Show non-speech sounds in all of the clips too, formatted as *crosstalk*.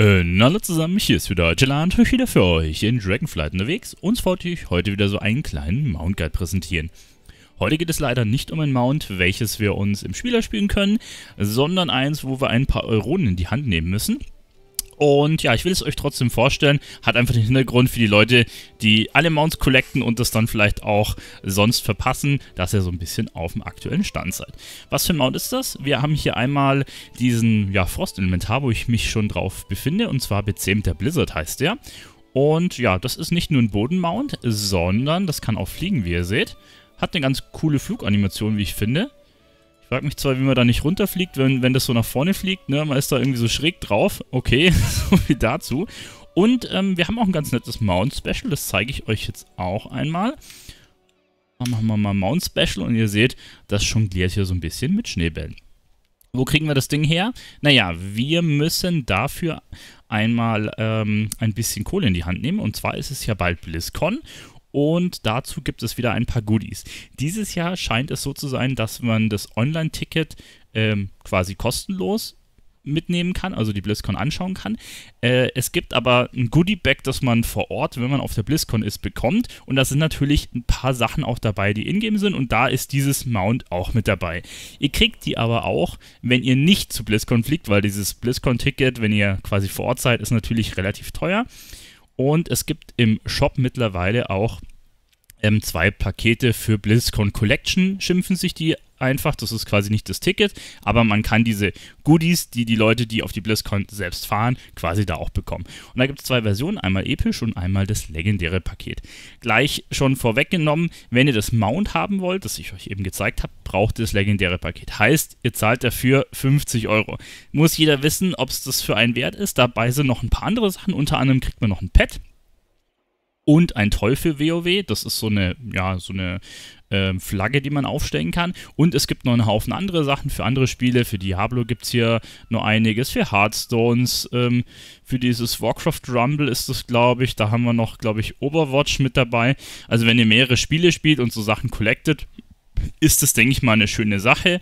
Und äh, hallo zusammen, hier ist wieder Jelan und wieder für euch in Dragonflight unterwegs. Uns wollte ich heute wieder so einen kleinen Mount Guide präsentieren. Heute geht es leider nicht um ein Mount, welches wir uns im Spieler spielen können, sondern eins, wo wir ein paar Euronen in die Hand nehmen müssen. Und ja, ich will es euch trotzdem vorstellen. Hat einfach den Hintergrund für die Leute, die alle Mounts collecten und das dann vielleicht auch sonst verpassen, dass ihr so ein bisschen auf dem aktuellen Stand seid. Was für ein Mount ist das? Wir haben hier einmal diesen ja, Frost-Elementar, wo ich mich schon drauf befinde. Und zwar bezähmter Blizzard heißt der. Und ja, das ist nicht nur ein Bodenmount, sondern das kann auch fliegen, wie ihr seht. Hat eine ganz coole Fluganimation, wie ich finde frag mich zwar, wie man da nicht runterfliegt, wenn, wenn das so nach vorne fliegt, ne? Man ist da irgendwie so schräg drauf. Okay, *laughs* so viel dazu. Und ähm, wir haben auch ein ganz nettes Mount-Special, das zeige ich euch jetzt auch einmal. Dann machen wir mal Mount-Special und ihr seht, das jongliert hier so ein bisschen mit Schneebällen. Wo kriegen wir das Ding her? Naja, wir müssen dafür einmal ähm, ein bisschen Kohle in die Hand nehmen. Und zwar ist es ja bald BlizzCon. Und dazu gibt es wieder ein paar Goodies. Dieses Jahr scheint es so zu sein, dass man das Online-Ticket ähm, quasi kostenlos mitnehmen kann, also die BlizzCon anschauen kann. Äh, es gibt aber ein Goodie-Bag, das man vor Ort, wenn man auf der BlizzCon ist, bekommt. Und da sind natürlich ein paar Sachen auch dabei, die in sind. Und da ist dieses Mount auch mit dabei. Ihr kriegt die aber auch, wenn ihr nicht zu BlizzCon fliegt, weil dieses BlizzCon-Ticket, wenn ihr quasi vor Ort seid, ist natürlich relativ teuer. Und es gibt im Shop mittlerweile auch ähm, zwei Pakete für BlizzCon Collection schimpfen sich die einfach. Das ist quasi nicht das Ticket, aber man kann diese Goodies, die die Leute, die auf die BlizzCon selbst fahren, quasi da auch bekommen. Und da gibt es zwei Versionen, einmal episch und einmal das legendäre Paket. Gleich schon vorweggenommen, wenn ihr das Mount haben wollt, das ich euch eben gezeigt habe, braucht ihr das legendäre Paket. Heißt, ihr zahlt dafür 50 Euro. Muss jeder wissen, ob es das für einen wert ist. Dabei sind noch ein paar andere Sachen. Unter anderem kriegt man noch ein Pad, und ein Toll für WoW. Das ist so eine, ja, so eine äh, Flagge, die man aufstellen kann. Und es gibt noch einen Haufen andere Sachen für andere Spiele. Für Diablo gibt es hier noch einiges. Für Hearthstones, ähm, für dieses Warcraft Rumble ist das, glaube ich. Da haben wir noch, glaube ich, Overwatch mit dabei. Also wenn ihr mehrere Spiele spielt und so Sachen collectet, ist das, denke ich mal, eine schöne Sache.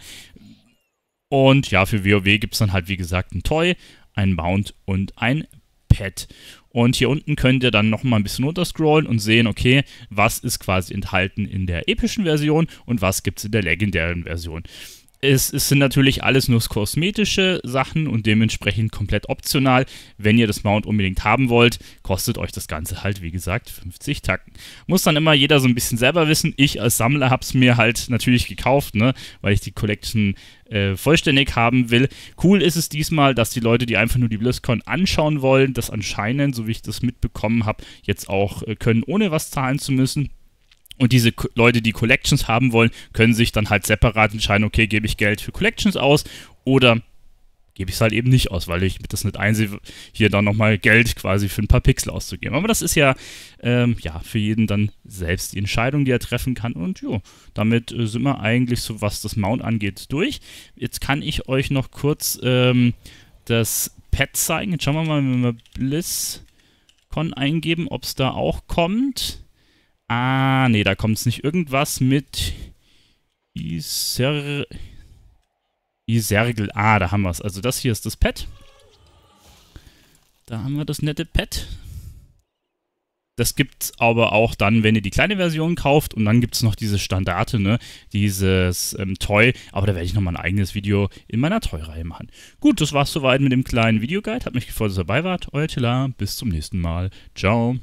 Und ja, für WoW gibt es dann halt, wie gesagt, ein Toy, ein Mount und ein Pad. Und hier unten könnt ihr dann nochmal ein bisschen runterscrollen und sehen, okay, was ist quasi enthalten in der epischen Version und was gibt es in der legendären Version. Es, es, sind natürlich alles nur kosmetische Sachen und dementsprechend komplett optional. Wenn ihr das Mount unbedingt haben wollt, kostet euch das Ganze halt, wie gesagt, 50 Tacken. Muss dann immer jeder so ein bisschen selber wissen. Ich als Sammler habe es mir halt natürlich gekauft, ne, weil ich die Collection äh, vollständig haben will. Cool ist es diesmal, dass die Leute, die einfach nur die BlizzCon anschauen wollen, das anscheinend, so wie ich das mitbekommen habe, jetzt auch äh, können, ohne was zahlen zu müssen. Und diese Leute, die Collections haben wollen, können sich dann halt separat entscheiden, okay, gebe ich Geld für Collections aus oder gebe ich es halt eben nicht aus, weil ich das nicht einsehe, hier dann nochmal Geld quasi für ein paar Pixel auszugeben. Aber das ist ja, ähm, ja für jeden dann selbst die Entscheidung, die er treffen kann. Und jo, damit äh, sind wir eigentlich so, was das Mount angeht, durch. Jetzt kann ich euch noch kurz ähm, das Pad zeigen. Jetzt schauen wir mal, wenn wir BlizzCon eingeben, ob es da auch kommt. Ah, nee, da kommt es nicht. Irgendwas mit Iser Isergel. Ah, da haben wir es. Also das hier ist das Pad. Da haben wir das nette Pad. Das gibt es aber auch dann, wenn ihr die kleine Version kauft. Und dann gibt es noch diese Standarte, ne? Dieses ähm, Toy. Aber da werde ich nochmal ein eigenes Video in meiner Toy-Reihe machen. Gut, das war's soweit mit dem kleinen Videoguide. Hat mich gefreut, dass ihr dabei wart. Euer Tilla. Bis zum nächsten Mal. Ciao.